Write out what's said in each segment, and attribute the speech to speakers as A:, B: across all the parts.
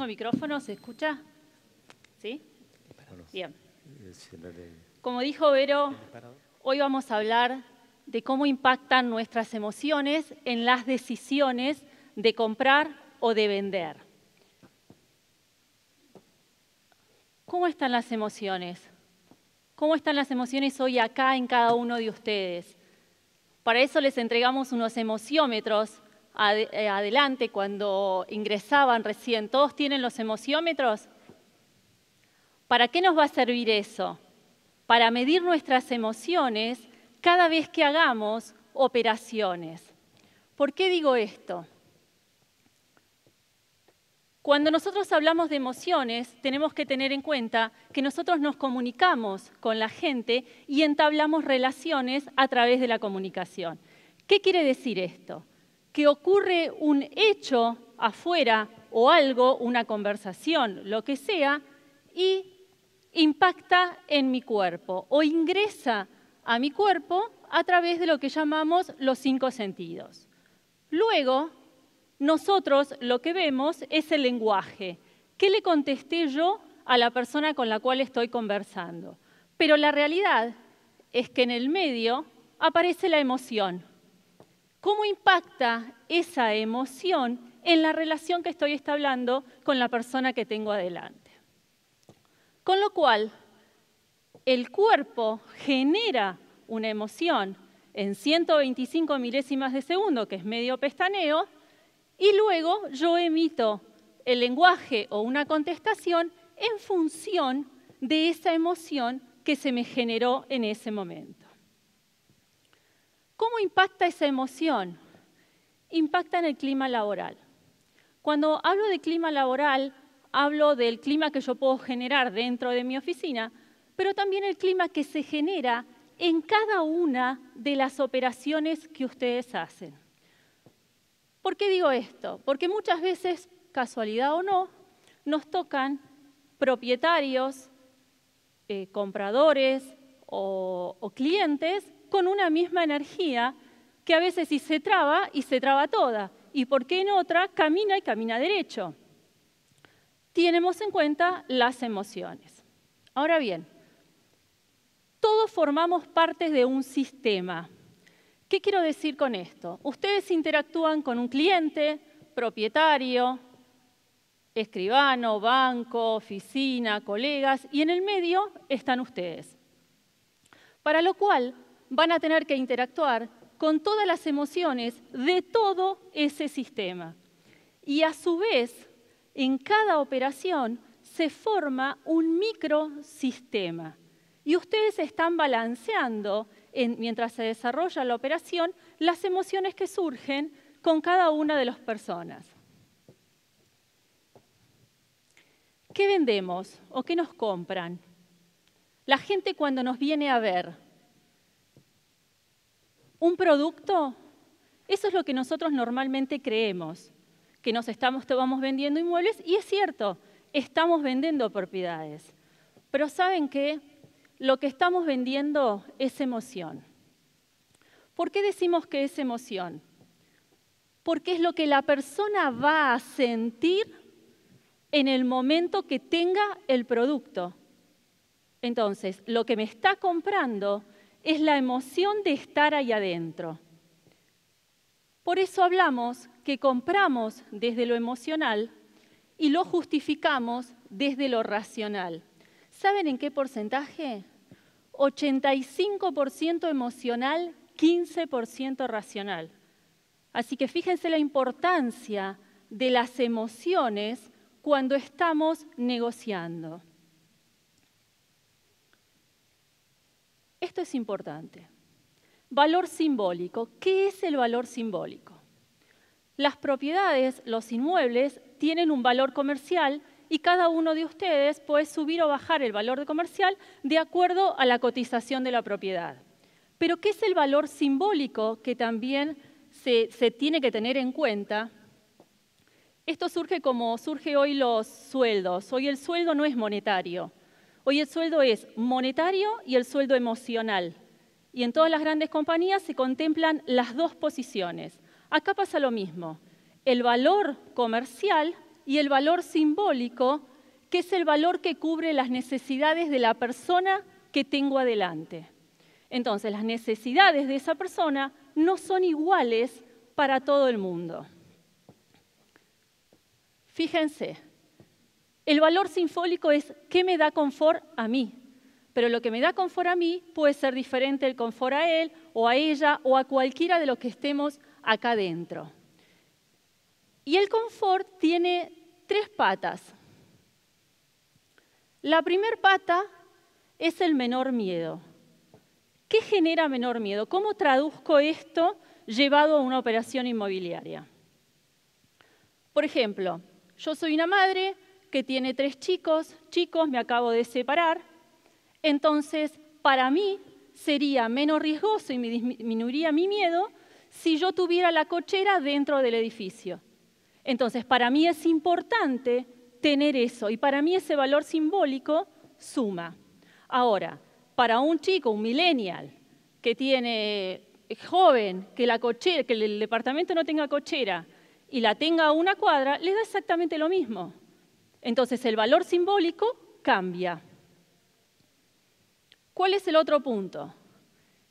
A: tengo micrófono, ¿se escucha? ¿Sí? Bien. Eh, Como dijo Vero, hoy vamos a hablar de cómo impactan nuestras emociones en las decisiones de comprar o de vender. ¿Cómo están las emociones? ¿Cómo están las emociones hoy acá en cada uno de ustedes? Para eso les entregamos unos emociómetros eh, adelante cuando ingresaban recién, todos tienen los emociómetros. ¿Para qué nos va a servir eso? Para medir nuestras emociones cada vez que hagamos operaciones. ¿Por qué digo esto? Cuando nosotros hablamos de emociones, tenemos que tener en cuenta que nosotros nos comunicamos con la gente y entablamos relaciones a través de la comunicación. ¿Qué quiere decir esto? que ocurre un hecho afuera o algo, una conversación, lo que sea, y impacta en mi cuerpo o ingresa a mi cuerpo a través de lo que llamamos los cinco sentidos. Luego, nosotros lo que vemos es el lenguaje. ¿Qué le contesté yo a la persona con la cual estoy conversando? Pero la realidad es que en el medio aparece la emoción, ¿Cómo impacta esa emoción en la relación que estoy estableciendo con la persona que tengo adelante? Con lo cual, el cuerpo genera una emoción en 125 milésimas de segundo, que es medio pestaneo, y luego yo emito el lenguaje o una contestación en función de esa emoción que se me generó en ese momento. ¿Cómo impacta esa emoción? Impacta en el clima laboral. Cuando hablo de clima laboral, hablo del clima que yo puedo generar dentro de mi oficina, pero también el clima que se genera en cada una de las operaciones que ustedes hacen. ¿Por qué digo esto? Porque muchas veces, casualidad o no, nos tocan propietarios, eh, compradores o clientes con una misma energía que a veces si se traba y se traba toda, y por qué en otra camina y camina derecho. Tenemos en cuenta las emociones. Ahora bien, todos formamos parte de un sistema. ¿Qué quiero decir con esto? Ustedes interactúan con un cliente, propietario, escribano, banco, oficina, colegas, y en el medio están ustedes. Para lo cual, van a tener que interactuar con todas las emociones de todo ese sistema. Y a su vez, en cada operación se forma un microsistema. Y ustedes están balanceando, mientras se desarrolla la operación, las emociones que surgen con cada una de las personas. ¿Qué vendemos o qué nos compran? La gente cuando nos viene a ver, un producto. Eso es lo que nosotros normalmente creemos, que nos estamos, vendiendo inmuebles y es cierto, estamos vendiendo propiedades. Pero ¿saben qué? Lo que estamos vendiendo es emoción. ¿Por qué decimos que es emoción? Porque es lo que la persona va a sentir en el momento que tenga el producto. Entonces, lo que me está comprando es la emoción de estar ahí adentro. Por eso hablamos que compramos desde lo emocional y lo justificamos desde lo racional. ¿Saben en qué porcentaje? 85% emocional, 15% racional. Así que fíjense la importancia de las emociones cuando estamos negociando. es importante. Valor simbólico. ¿Qué es el valor simbólico? Las propiedades, los inmuebles, tienen un valor comercial y cada uno de ustedes puede subir o bajar el valor de comercial de acuerdo a la cotización de la propiedad. Pero ¿qué es el valor simbólico que también se, se tiene que tener en cuenta? Esto surge como surge hoy los sueldos. Hoy el sueldo no es monetario. Hoy el sueldo es monetario y el sueldo emocional. Y en todas las grandes compañías se contemplan las dos posiciones. Acá pasa lo mismo. El valor comercial y el valor simbólico, que es el valor que cubre las necesidades de la persona que tengo adelante. Entonces, las necesidades de esa persona no son iguales para todo el mundo. Fíjense, el valor sinfólico es qué me da confort a mí. Pero lo que me da confort a mí puede ser diferente el confort a él o a ella o a cualquiera de los que estemos acá dentro. Y el confort tiene tres patas. La primer pata es el menor miedo. ¿Qué genera menor miedo? ¿Cómo traduzco esto llevado a una operación inmobiliaria? Por ejemplo, yo soy una madre, que tiene tres chicos, chicos, me acabo de separar. Entonces, para mí sería menos riesgoso y me disminuiría mi miedo si yo tuviera la cochera dentro del edificio. Entonces, para mí es importante tener eso y para mí ese valor simbólico suma. Ahora, para un chico, un millennial, que tiene eh, joven, que, la cochera, que el departamento no tenga cochera y la tenga a una cuadra, le da exactamente lo mismo. Entonces el valor simbólico cambia. ¿Cuál es el otro punto?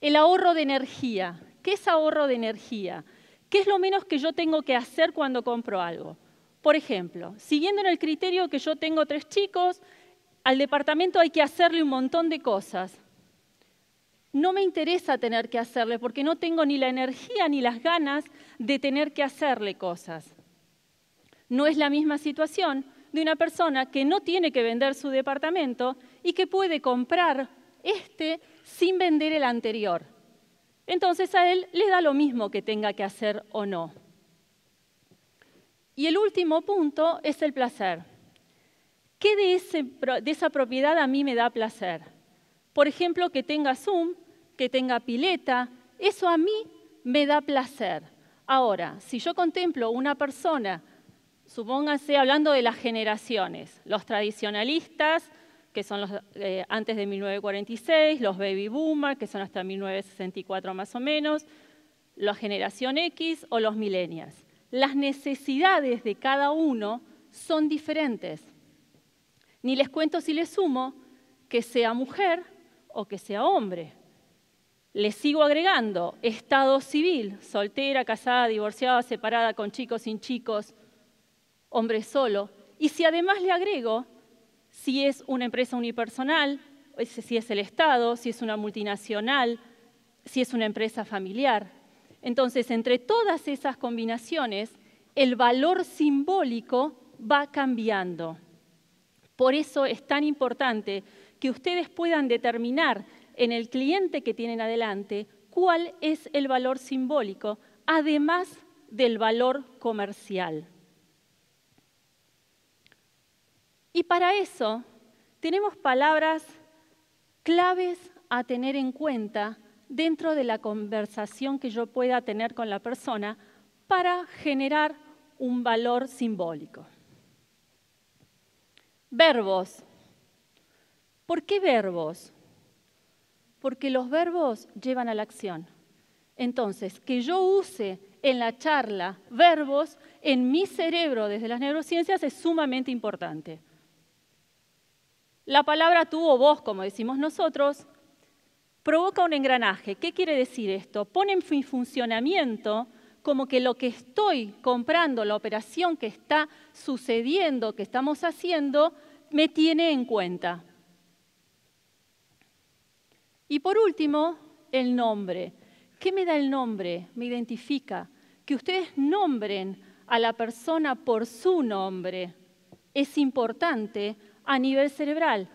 A: El ahorro de energía. ¿Qué es ahorro de energía? ¿Qué es lo menos que yo tengo que hacer cuando compro algo? Por ejemplo, siguiendo el criterio que yo tengo tres chicos, al departamento hay que hacerle un montón de cosas. No me interesa tener que hacerle porque no tengo ni la energía ni las ganas de tener que hacerle cosas. No es la misma situación de una persona que no tiene que vender su departamento y que puede comprar este sin vender el anterior. Entonces a él le da lo mismo que tenga que hacer o no. Y el último punto es el placer. ¿Qué de, ese, esa propiedad a mí me da placer? Por ejemplo, que tenga Zoom, que tenga pileta, eso a mí me da placer. Ahora, si yo contemplo una persona Supóngase, hablando de las generaciones, los tradicionalistas, que son los eh, antes de 1946, los baby boomers, que son hasta 1964 más o menos, la generación X o los millennials. Las necesidades de cada uno son diferentes. Ni les cuento si les sumo que sea mujer o que sea hombre. Les sigo agregando estado civil, soltera, casada, divorciada, separada, con chicos, sin chicos, hombre solo. Y si además le agrego, si es una empresa unipersonal, si es el Estado, si es una multinacional, si es una empresa familiar. Entonces, entre todas esas combinaciones, el valor simbólico va cambiando. Por eso es tan importante que ustedes puedan determinar en el cliente que tienen adelante cuál es el valor simbólico, además del valor comercial. Y para eso tenemos palabras claves a tener en cuenta dentro de la conversación que yo pueda tener con la persona para generar un valor simbólico. Verbos. ¿Por qué verbos? Porque los verbos llevan a la acción. Entonces, que yo use en la charla verbos en mi cerebro desde las neurociencias es sumamente importante. La palabra tuvo voz, como decimos nosotros, provoca un engranaje. ¿Qué quiere decir esto? Pone en funcionamiento como que lo que estoy comprando, la operación que está sucediendo, que estamos haciendo, me tiene en cuenta. Y por último, el nombre. ¿Qué me da el nombre? Me identifica. Que ustedes nombren a la persona por su nombre es importante a nivel cerebral,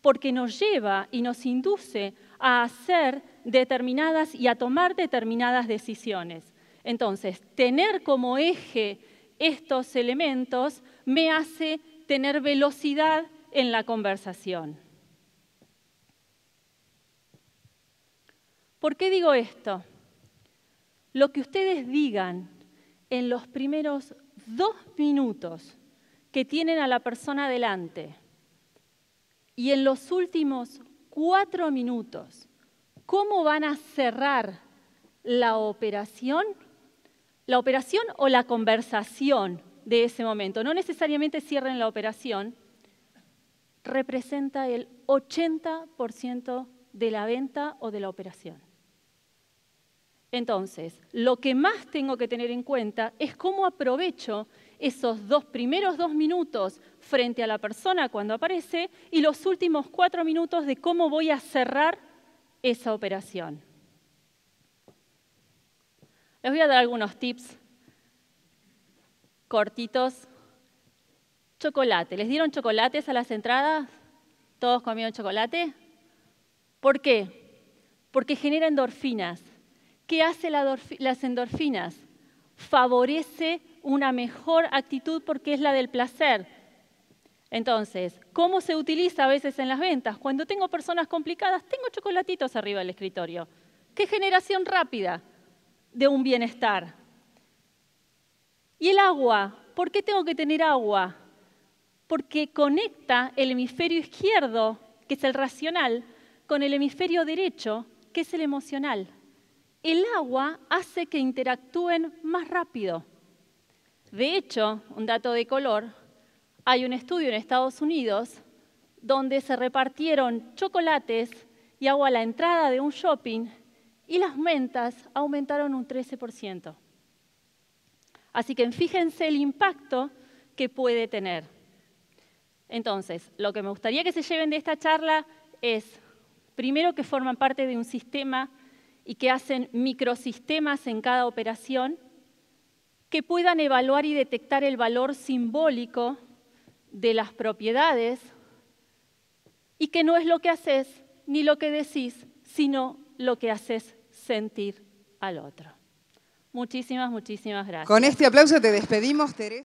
A: porque nos lleva y nos induce a hacer determinadas y a tomar determinadas decisiones. Entonces, tener como eje estos elementos me hace tener velocidad en la conversación. ¿Por qué digo esto? Lo que ustedes digan en los primeros dos minutos que tienen a la persona delante. Y en los últimos cuatro minutos, ¿cómo van a cerrar la operación? La operación o la conversación de ese momento. No necesariamente cierren la operación. Representa el 80% de la venta o de la operación. Entonces, lo que más tengo que tener en cuenta es cómo aprovecho esos dos primeros dos minutos frente a la persona cuando aparece y los últimos cuatro minutos de cómo voy a cerrar esa operación. Les voy a dar algunos tips cortitos. Chocolate. ¿Les dieron chocolates a las entradas? ¿Todos comieron chocolate? ¿Por qué? Porque genera endorfinas. ¿Qué hace las endorfinas? Favorece una mejor actitud porque es la del placer. Entonces, ¿cómo se utiliza a veces en las ventas? Cuando tengo personas complicadas, tengo chocolatitos arriba del escritorio. Qué generación rápida de un bienestar. Y el agua, ¿por qué tengo que tener agua? Porque conecta el hemisferio izquierdo, que es el racional, con el hemisferio derecho, que es el emocional. El agua hace que interactúen más rápido. De hecho, un dato de color, hay un estudio en Estados Unidos donde se repartieron chocolates y agua a la entrada de un shopping y las mentas aumentaron un 13%. Así que fíjense el impacto que puede tener. Entonces, lo que me gustaría que se lleven de esta charla es, primero, que forman parte de un sistema y que hacen microsistemas en cada operación, que puedan evaluar y detectar el valor simbólico de las propiedades y que no es lo que haces ni lo que decís, sino lo que haces sentir al otro. Muchísimas, muchísimas gracias. Con este aplauso te despedimos, Teresa.